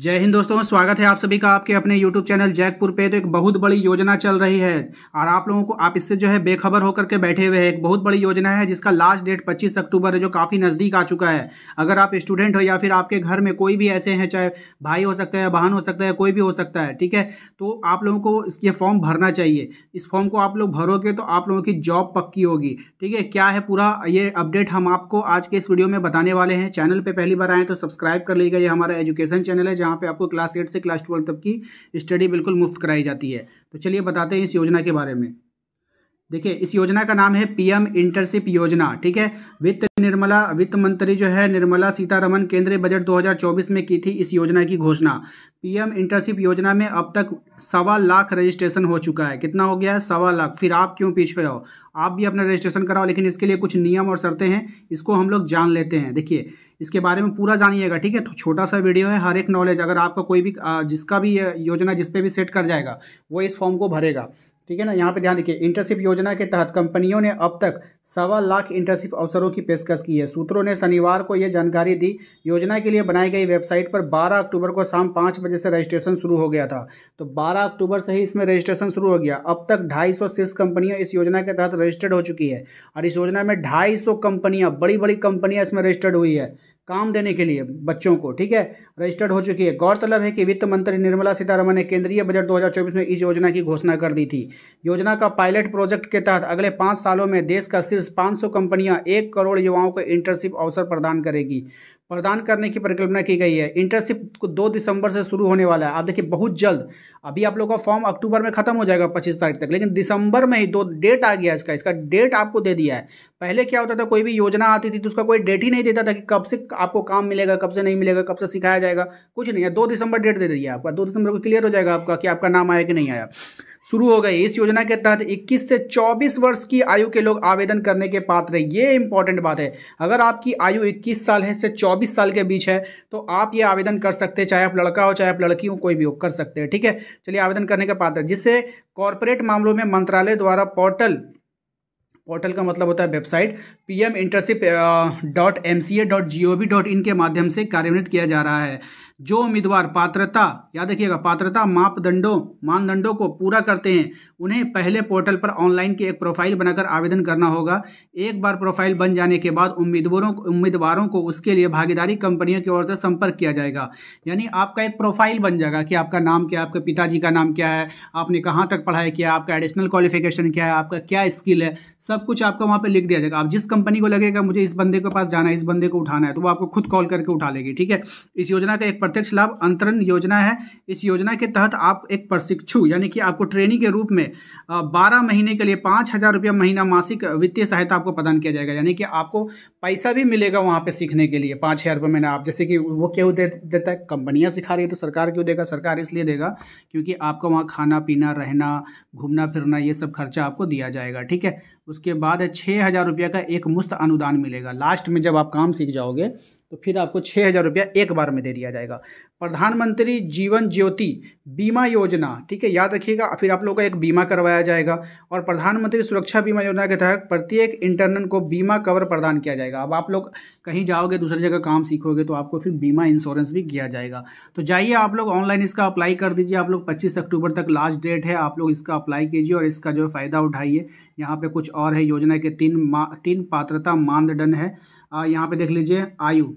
जय हिंद दोस्तों स्वागत है आप सभी का आपके अपने YouTube चैनल जैकपुर पे तो एक बहुत बड़ी योजना चल रही है और आप लोगों को आप इससे जो है बेखबर होकर के बैठे हुए हैं एक बहुत बड़ी योजना है जिसका लास्ट डेट 25 अक्टूबर है जो काफ़ी नज़दीक आ चुका है अगर आप स्टूडेंट हो या फिर आपके घर में कोई भी ऐसे हैं चाहे भाई हो सकता है बहन हो सकता है कोई भी हो सकता है ठीक है तो आप लोगों को इसके फॉर्म भरना चाहिए इस फॉर्म को आप लोग भरोगे तो आप लोगों की जॉब पक्की होगी ठीक है क्या है पूरा ये अपडेट हम आपको आज के इस वीडियो में बताने वाले हैं चैनल पर पहली बार आएँ तो सब्सक्राइब कर लीजिएगा ये हमारा एजुकेशन चैनल है जहाँ पे आपको क्लास एट से क्लास ट्वेल्व तक की स्टडी बिल्कुल मुफ्त कराई जाती है तो चलिए बताते हैं इस योजना के बारे में देखिए इस योजना का नाम है पीएम इंटर्नशिप योजना ठीक है वित्त निर्मला वित्त मंत्री जो है निर्मला सीतारमन केंद्रीय बजट 2024 में की थी इस योजना की घोषणा पीएम इंटर्नशिप योजना में अब तक सवा लाख रजिस्ट्रेशन हो चुका है कितना हो गया है सवा लाख फिर आप क्यों पीछे रहो आप भी अपना रजिस्ट्रेशन कराओ लेकिन इसके लिए कुछ नियम और शर्तें हैं इसको हम लोग जान लेते हैं देखिए इसके बारे में पूरा जानिएगा ठीक है तो छोटा सा वीडियो है हर एक नॉलेज अगर आपका कोई भी जिसका भी योजना जिस भी सेट कर जाएगा वो इस फॉर्म को भरेगा ठीक है ना यहाँ पे ध्यान देखिए इंटर्नशिप योजना के तहत कंपनियों ने अब तक सवा लाख इंटर्नशिप अवसरों की पेशकश की है सूत्रों ने शनिवार को यह जानकारी दी योजना के लिए बनाई गई वेबसाइट पर 12 अक्टूबर को शाम पाँच बजे से रजिस्ट्रेशन शुरू हो गया था तो 12 अक्टूबर से ही इसमें रजिस्ट्रेशन शुरू हो गया अब तक ढाई शीर्ष कंपनियाँ इस योजना के तहत रजिस्टर्ड हो चुकी है और इस योजना में ढाई कंपनियाँ बड़ी बड़ी कंपनियाँ इसमें रजिस्टर्ड हुई है काम देने के लिए बच्चों को ठीक है रजिस्टर्ड हो चुकी है गौरतलब है कि वित्त मंत्री निर्मला सीतारमन ने केंद्रीय बजट 2024 में इस योजना की घोषणा कर दी थी योजना का पायलट प्रोजेक्ट के तहत अगले पाँच सालों में देश का शीर्ष 500 कंपनियां एक करोड़ युवाओं को इंटर्नशिप अवसर प्रदान करेगी प्रदान करने की परिकल्पना की गई है इंटर्नशिप को दो दिसंबर से शुरू होने वाला है आप देखिए बहुत जल्द अभी आप लोग का फॉर्म अक्टूबर में खत्म हो जाएगा पच्चीस तारीख तक लेकिन दिसंबर में ही दो डेट आ गया इसका इसका डेट आपको दे दिया है पहले क्या होता था कोई भी योजना आती थी तो उसका कोई डेट ही नहीं देता था कि कब से आपको काम मिलेगा कब से नहीं मिलेगा कब से सिखाया जाएगा कुछ नहीं है दो दिसंबर डेट दे दिया आपका दो दिसंबर को क्लियर हो जाएगा आपका कि आपका नाम आया कि नहीं आया शुरू हो गई इस योजना के तहत 21 से 24 वर्ष की आयु के लोग आवेदन करने के पात्र ये इंपॉर्टेंट बात है अगर आपकी आयु 21 साल है से 24 साल के बीच है तो आप ये आवेदन कर सकते हैं चाहे आप लड़का हो चाहे आप लड़की हो कोई भी हो कर सकते हैं ठीक है चलिए आवेदन करने के पात्र जिसे कॉरपोरेट मामलों में मंत्रालय द्वारा पोर्टल पोर्टल का मतलब होता है website P M internship dot M C A dot G O V dot in के माध्यम से कार्यान्वित किया जा रहा है जो उम्मीदवार पात्रता याद रखिएगा पात्रता मापदंडों मानदंडों को पूरा करते हैं उन्हें पहले पोर्टल पर ऑनलाइन की एक प्रोफाइल बनाकर आवेदन करना होगा एक बार प्रोफाइल बन जाने के बाद उम्मीदवारों उम्मीदवारों को उसके लिए भागीदारी कंपनियों की ओर से संपर्क किया जाएगा यानी आपका एक प्रोफाइल बन जाएगा कि आपका नाम क्या आपके पिताजी का नाम क्या है आपने कहाँ तक पढ़ाई किया आपका एडिशनल क्वालिफिकेशन क्या है आपका क्या स्किल है सब कुछ आपका वहाँ पे लिख दिया जाएगा आप जिस कंपनी को लगेगा मुझे इस बंदे के पास जाना है इस बंदे को उठाना है तो वो आपको खुद कॉल करके उठा लेगी ठीक है इस योजना का एक प्रत्यक्ष लाभ अंतरण योजना है इस योजना के तहत आप एक प्रशिक्षु यानी कि आपको ट्रेनिंग के रूप में बारह महीने के लिए पाँच हज़ार रुपया महीना मासिक वित्तीय सहायता आपको प्रदान किया जाएगा यानी कि आपको पैसा भी मिलेगा वहाँ पर सीखने के लिए पाँच हज़ार रुपये महीना आप जैसे कि वो क्यों दे देता है कंपनियाँ सिखा रही है तो सरकार क्यों देगा सरकार इसलिए देगा क्योंकि आपका वहाँ खाना पीना रहना घूमना फिरना ये सब खर्चा आपको दिया जाएगा ठीक है उसके बाद छः हज़ार रुपये का एक मुफ्त अनुदान मिलेगा लास्ट में जब आप काम सीख जाओगे तो फिर आपको छः हज़ार रुपया एक बार में दे दिया जाएगा प्रधानमंत्री जीवन ज्योति बीमा योजना ठीक है याद रखिएगा फिर आप लोगों का एक बीमा करवाया जाएगा और प्रधानमंत्री सुरक्षा बीमा योजना के तहत प्रत्येक इंटरनल को बीमा कवर प्रदान किया जाएगा अब आप लोग कहीं जाओगे दूसरी जगह काम सीखोगे तो आपको फिर बीमा इंश्योरेंस भी किया जाएगा तो जाइए आप लोग ऑनलाइन इसका अप्लाई कर दीजिए आप लोग पच्चीस अक्टूबर तक लास्ट डेट है आप लोग इसका अप्लाई कीजिए और इसका जो है फ़ायदा उठाइए यहाँ पर कुछ और है योजना के तीन मा तीन पात्रता मानदंड है यहाँ पर देख लीजिए आयु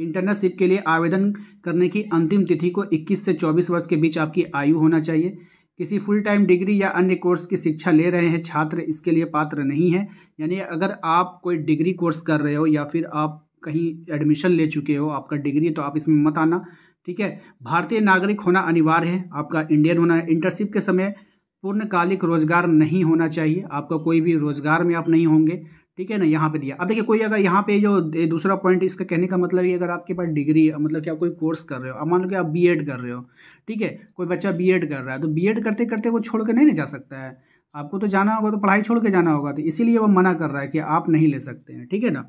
इंटर्नशिप के लिए आवेदन करने की अंतिम तिथि को 21 से 24 वर्ष के बीच आपकी आयु होना चाहिए किसी फुल टाइम डिग्री या अन्य कोर्स की शिक्षा ले रहे हैं छात्र इसके लिए पात्र नहीं है यानी अगर आप कोई डिग्री कोर्स कर रहे हो या फिर आप कहीं एडमिशन ले चुके हो आपका डिग्री तो आप इसमें मत आना ठीक है भारतीय नागरिक होना अनिवार्य है आपका इंडियन होना है इंटर्नशिप के समय पूर्णकालिक रोजगार नहीं होना चाहिए आपका कोई भी रोजगार में आप नहीं होंगे ठीक है ना यहाँ पे दिया अब देखिए कोई अगर यहाँ पे जो दूसरा पॉइंट इसका कहने का मतलब ये अगर आपके पास डिग्री मतलब कि आप कोई कोर्स कर रहे हो अब मान लो कि आप बी कर रहे हो ठीक है कोई बच्चा बी कर रहा है तो बी करते करते वो छोड़ कर नहीं ना जा सकता है आपको तो जाना होगा तो पढ़ाई छोड़ के जाना होगा तो इसीलिए वो मना कर रहा है कि आप नहीं ले सकते हैं ठीक है ना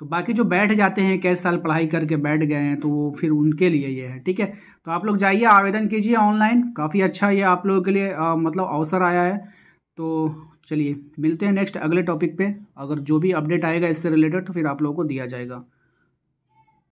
तो बाकी जो बैठ जाते हैं कई साल पढ़ाई करके बैठ गए हैं तो वो फिर उनके लिए ये है ठीक है तो आप लोग जाइए आवेदन कीजिए ऑनलाइन काफ़ी अच्छा ये आप लोगों के लिए आ, मतलब अवसर आया है तो चलिए मिलते हैं नेक्स्ट अगले टॉपिक पे अगर जो भी अपडेट आएगा इससे रिलेटेड तो फिर आप लोगों को दिया जाएगा